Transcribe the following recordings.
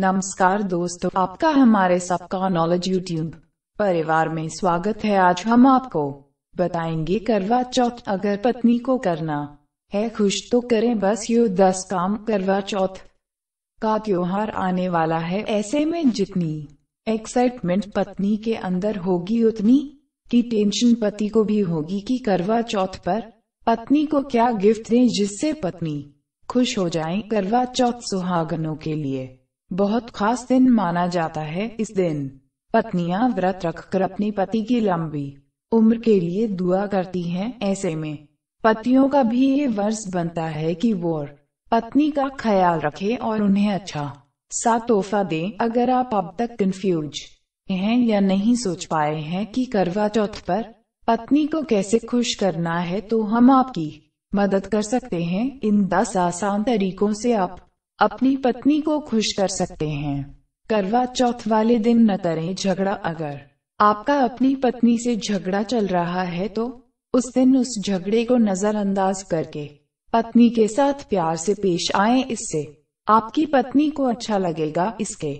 नमस्कार दोस्तों आपका हमारे सबका नॉलेज यूट्यूब परिवार में स्वागत है आज हम आपको बताएंगे करवा चौथ अगर पत्नी को करना है खुश तो करें बस यू दस काम करवा चौथ का त्योहार आने वाला है ऐसे में जितनी एक्साइटमेंट पत्नी के अंदर होगी उतनी की टेंशन पति को भी होगी कि करवा चौथ पर पत्नी को क्या गिफ्ट दें जिससे पत्नी खुश हो जाए करवा चौथ सुहागनों के लिए बहुत खास दिन माना जाता है इस दिन पत्नियां व्रत रखकर अपने पति की लंबी उम्र के लिए दुआ करती हैं ऐसे में पतियों का भी ये वर्ष बनता है कि वो पत्नी का ख्याल रखे और उन्हें अच्छा सा तोहफा दे अगर आप अब तक कंफ्यूज हैं या नहीं सोच पाए हैं कि करवा चौथ पर पत्नी को कैसे खुश करना है तो हम आपकी मदद कर सकते हैं इन दस आसान तरीकों से आप अपनी पत्नी को खुश कर सकते हैं करवा चौथ वाले दिन न करें झगड़ा अगर आपका अपनी पत्नी से झगड़ा चल रहा है तो उस दिन उस झगड़े को नजरअंदाज करके पत्नी के साथ प्यार से पेश आए इससे आपकी पत्नी को अच्छा लगेगा इसके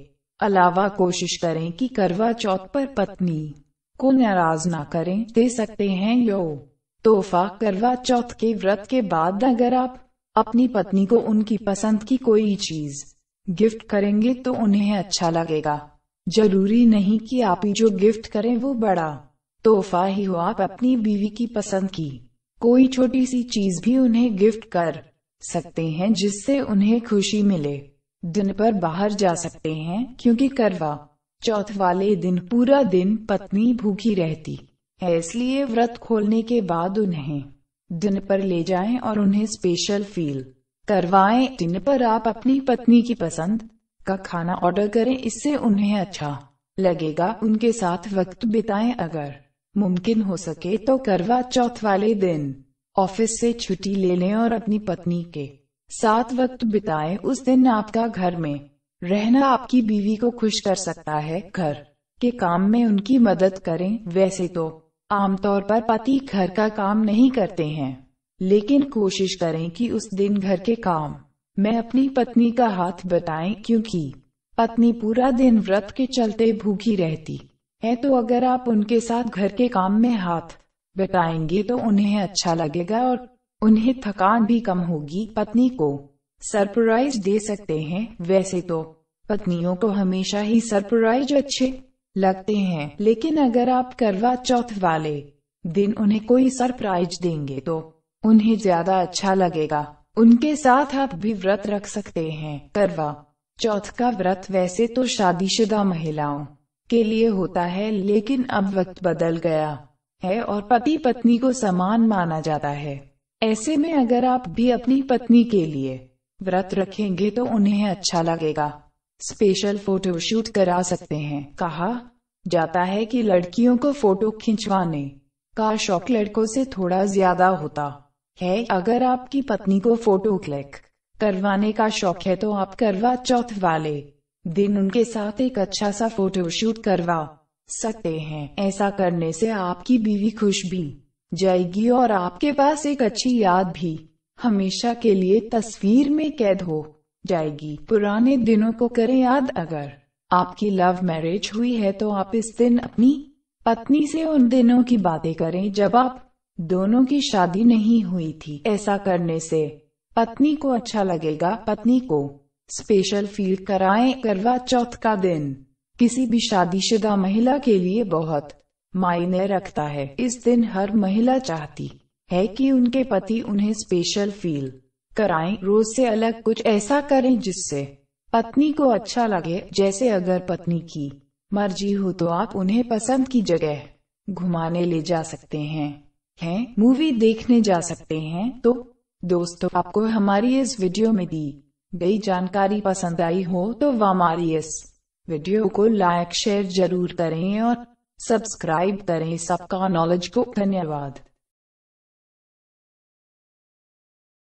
अलावा कोशिश करें कि करवा चौथ पर पत्नी को नाराज ना करें दे सकते हैं यो तोहफा करवा चौथ के व्रत के बाद अगर आप अपनी पत्नी को उनकी पसंद की कोई चीज गिफ्ट करेंगे तो उन्हें अच्छा लगेगा जरूरी नहीं कि आप ही जो गिफ्ट करें वो बड़ा तोहफा ही हो आप अपनी बीवी की पसंद की कोई छोटी सी चीज भी उन्हें गिफ्ट कर सकते हैं जिससे उन्हें खुशी मिले दिन पर बाहर जा सकते हैं क्योंकि करवा चौथ वाले दिन पूरा दिन पत्नी भूखी रहती है इसलिए व्रत खोलने के बाद उन्हें दिन पर ले जाएं और उन्हें स्पेशल फील करवाएं दिन पर आप अपनी पत्नी की पसंद का खाना ऑर्डर करें इससे उन्हें अच्छा लगेगा उनके साथ वक्त बिताएं अगर मुमकिन हो सके तो करवा चौथ वाले दिन ऑफिस से छुट्टी ले लें और अपनी पत्नी के साथ वक्त बिताएं उस दिन आपका घर में रहना आपकी बीवी को खुश कर सकता है घर के काम में उनकी मदद करें वैसे तो आमतौर पर पति घर का काम नहीं करते हैं लेकिन कोशिश करें कि उस दिन घर के काम मैं अपनी पत्नी का हाथ बटाएं क्योंकि पत्नी पूरा दिन व्रत के चलते भूखी रहती है तो अगर आप उनके साथ घर के काम में हाथ बताएंगे तो उन्हें अच्छा लगेगा और उन्हें थकान भी कम होगी पत्नी को सरप्राइज दे सकते हैं वैसे तो पत्नियों को हमेशा ही सरप्राइज अच्छे लगते हैं लेकिन अगर आप करवा चौथ वाले दिन उन्हें कोई सरप्राइज देंगे तो उन्हें ज्यादा अच्छा लगेगा उनके साथ आप भी व्रत रख सकते हैं करवा चौथ का व्रत वैसे तो शादीशुदा महिलाओं के लिए होता है लेकिन अब वक्त बदल गया है और पति पत्नी को समान माना जाता है ऐसे में अगर आप भी अपनी पत्नी के लिए व्रत रखेंगे तो उन्हें अच्छा लगेगा स्पेशल फोटो शूट करा सकते हैं कहा जाता है कि लड़कियों को फोटो खिंचवाने का शौक लड़कों से थोड़ा ज्यादा होता है अगर आपकी पत्नी को फोटो क्लिक करवाने का शौक है तो आप करवा चौथ वाले दिन उनके साथ एक अच्छा सा फोटो शूट करवा सकते हैं ऐसा करने से आपकी बीवी खुश भी जाएगी और आपके पास एक अच्छी याद भी हमेशा के लिए तस्वीर में कैद हो जाएगी पुराने दिनों को करें याद अगर आपकी लव मैरिज हुई है तो आप इस दिन अपनी पत्नी से उन दिनों की बातें करें जब आप दोनों की शादी नहीं हुई थी ऐसा करने से पत्नी को अच्छा लगेगा पत्नी को स्पेशल फील कराएं करवा चौथ का दिन किसी भी शादीशुदा महिला के लिए बहुत मायने रखता है इस दिन हर महिला चाहती है कि उनके पति उन्हें स्पेशल फील कराएं रोज से अलग कुछ ऐसा करें जिससे पत्नी को अच्छा लगे जैसे अगर पत्नी की मर्जी हो तो आप उन्हें पसंद की जगह घुमाने ले जा सकते हैं हैं मूवी देखने जा सकते हैं तो दोस्तों आपको हमारी इस वीडियो में दी गई जानकारी पसंद आई हो तो हमारी इस वीडियो को लाइक शेयर जरूर करें और सब्सक्राइब करें सबका नॉलेज को धन्यवाद